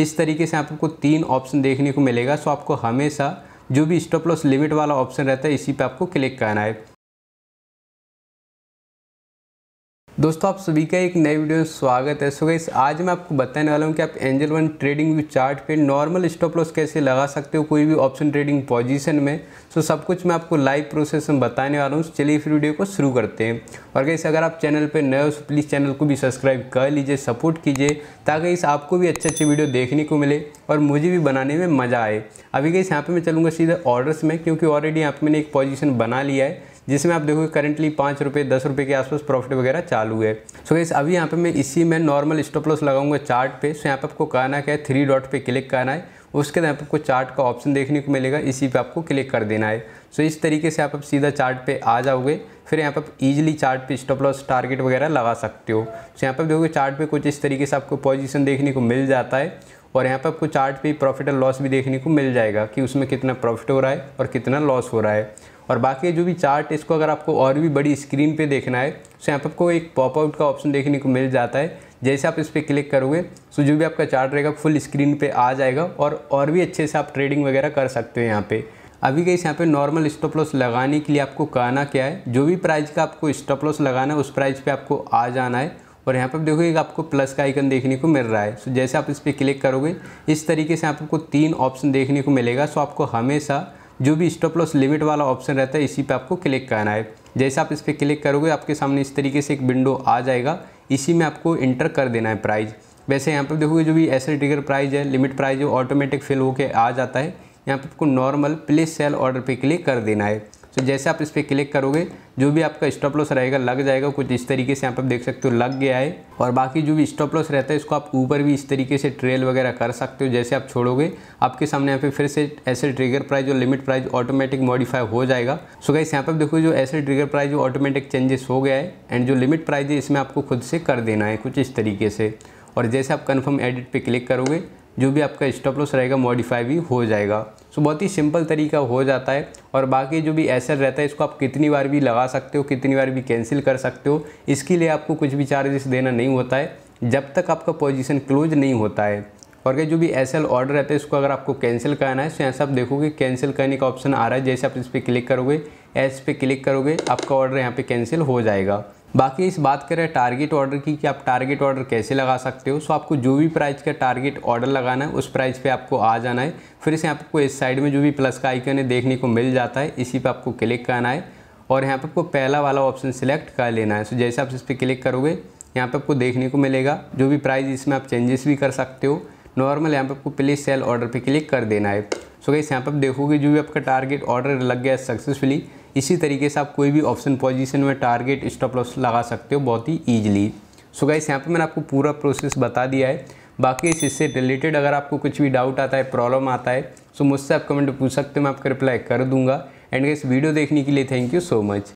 इस तरीके से आपको तीन ऑप्शन देखने को मिलेगा सो आपको हमेशा जो भी स्टॉप लॉस लिमिट वाला ऑप्शन रहता है इसी पे आपको क्लिक करना है दोस्तों आप सभी का एक नए वीडियो में स्वागत है सो गाइस आज मैं आपको बताने वाला हूँ कि आप Angel One trading view chart पे नॉर्मल स्टॉप लॉस कैसे लगा सकते हो कोई भी ऑप्शन ट्रेडिंग पोजीशन में सो सब कुछ मैं आपको लाइव प्रोसेस में बताने वाला हूँ चलिए फिर वीडियो को शुरू करते हैं और गैस अगर आप चैनल पर नए हो तो प्लीज़ चैनल को भी सब्सक्राइब कर लीजिए सपोर्ट कीजिए ताकि इस आपको भी अच्छे अच्छे वीडियो देखने को मिले और मुझे भी बनाने में मज़ा आए अभी गई यहाँ पर मैं चलूँगा सीधे ऑर्डर्स में क्योंकि ऑलरेडी यहाँ पर मैंने एक पोजिशन बना लिया है जिसमें आप देखोगे करंटली पाँच रुपये दस रुपये के आसपास प्रॉफिट वगैरह चालू है सो गैस अभी यहाँ पे मैं इसी में नॉर्मल स्टॉप लॉस लगाऊंगा चार्ट पे सो यहाँ पे आपको कहना क्या है थ्री डॉट पे क्लिक करना है उसके बाद आपको चार्ट का ऑप्शन देखने को मिलेगा इसी पे आपको क्लिक कर देना है सो इस तरीके से आप, आप सीधा चार्ट पे आ जाओगे फिर यहाँ पर आप ईजिली चार्ट पे स्टॉप लॉस टारगेट वगैरह लगा सकते हो सो यहाँ पर देखोगे चार्ट पे कुछ इस तरीके से आपको पोजीशन देखने को मिल जाता है और यहाँ पर आपको चार्ट पे प्रॉफिट और लॉस भी देखने को मिल जाएगा कि उसमें कितना प्रॉफिट हो रहा है और कितना लॉस हो रहा है और बाकी जो भी चार्ट इसको अगर आपको और भी बड़ी स्क्रीन पे देखना है तो यहाँ पर आपको एक पॉपआउट का ऑप्शन देखने को मिल जाता है जैसे आप इस पर क्लिक करोगे तो जो भी आपका चार्ट रहेगा फुल स्क्रीन पे आ जाएगा और और भी अच्छे से आप ट्रेडिंग वगैरह कर सकते हो यहाँ पे अभी गई यहाँ पे नॉर्मल स्टॉप लॉस लगाने के लिए आपको कहना क्या है जो भी प्राइस का आपको स्टॉप लॉस लगाना है उस प्राइस पे आपको आ जाना है और यहाँ पर देखोगे आपको प्लस का आइकन देखने को मिल रहा है सो जैसे आप इस पर क्लिक करोगे इस तरीके से आपको तीन ऑप्शन देखने को मिलेगा सो आपको हमेशा जो भी स्टॉप लॉस लिमिट वाला ऑप्शन रहता है इसी पे आपको क्लिक करना है जैसे आप इस पर क्लिक करोगे आपके सामने इस तरीके से एक विंडो आ जाएगा इसी में आपको इंटर कर देना है प्राइज़ वैसे यहाँ पर देखोगे जो भी एस ट्रिगर प्राइज़ है लिमिट प्राइज़ है ऑटोमेटिक फिल होकर आ जाता है यहाँ पर आपको नॉर्मल प्लेस सेल ऑर्डर पर क्लिक कर देना है तो जैसे आप इस पर क्लिक करोगे जो भी आपका स्टॉप लॉस रहेगा लग जाएगा कुछ इस तरीके से यहाँ पर देख सकते हो लग गया है और बाकी जो भी स्टॉप लॉस रहता है इसको आप ऊपर भी इस तरीके से ट्रेल वगैरह कर सकते हो जैसे आप छोड़ोगे आपके सामने यहाँ पे फिर से ऐसे ट्रिगर प्राइस और लिमिट प्राइस ऑटोमेटिक मॉडिफाई हो जाएगा सो so, गाइस यहाँ पर देखो जो ऐसे ट्रिगर प्राइस जो ऑटोमेटिक चेंजेस हो गया है एंड जो लिमिट प्राइस है इसमें आपको खुद से कर देना है कुछ इस तरीके से और जैसे आप कन्फर्म एडिट पर क्लिक करोगे जो भी आपका स्टॉप लॉस रहेगा मॉडिफाई भी हो जाएगा सो बहुत ही सिंपल तरीका हो जाता है और बाकी जो भी एसर रहता है इसको आप कितनी बार भी लगा सकते हो कितनी बार भी कैंसिल कर सकते हो इसके लिए आपको कुछ भी चार्जेस देना नहीं होता है जब तक आपका पोजीशन क्लोज नहीं होता है और क्या जो भी एस एल ऑर्डर रहता है इसको अगर आपको कैंसिल करना है तो यहाँ से आप देखोगे कैंसिल करने का ऑप्शन आ रहा है जैसे आप इस पर क्लिक करोगे एस पे क्लिक करोगे आपका ऑर्डर यहाँ पे कैंसिल हो जाएगा बाकी इस बात करें टारगेट ऑर्डर की कि आप टारगेट ऑर्डर कैसे लगा सकते हो सो आपको जो भी प्राइस का टारगेट ऑर्डर लगाना है उस प्राइस पे आपको आ जाना है फिर से आपको इस साइड में जो भी प्लस का आइकन है देखने को मिल जाता है इसी पे आपको क्लिक करना है और यहाँ पर आपको पहला वाला ऑप्शन सिलेक्ट कर लेना है सो जैसे आप इस पर क्लिक करोगे यहाँ पर आपको देखने को मिलेगा जो भी प्राइस इसमें आप चेंजेस भी कर सकते हो नॉर्मल यहाँ पर आपको प्लेस सेल ऑर्डर पर क्लिक कर देना है सो गई यहाँ पर आप देखोगे जो भी आपका टारगेट ऑर्डर लग गया सक्सेसफुली इसी तरीके से आप कोई भी ऑप्शन पोजीशन में टारगेट स्टॉप लॉस लगा सकते हो बहुत ही ईजिली सो गाइस यहाँ पे मैंने आपको पूरा प्रोसेस बता दिया है बाकी इस इससे रिलेटेड अगर आपको कुछ भी डाउट आता है प्रॉब्लम आता है सो तो मुझसे आप कमेंट पूछ सकते हो मैं आपका रिप्लाई कर दूंगा एंड गाइस वीडियो देखने के लिए थैंक यू सो मच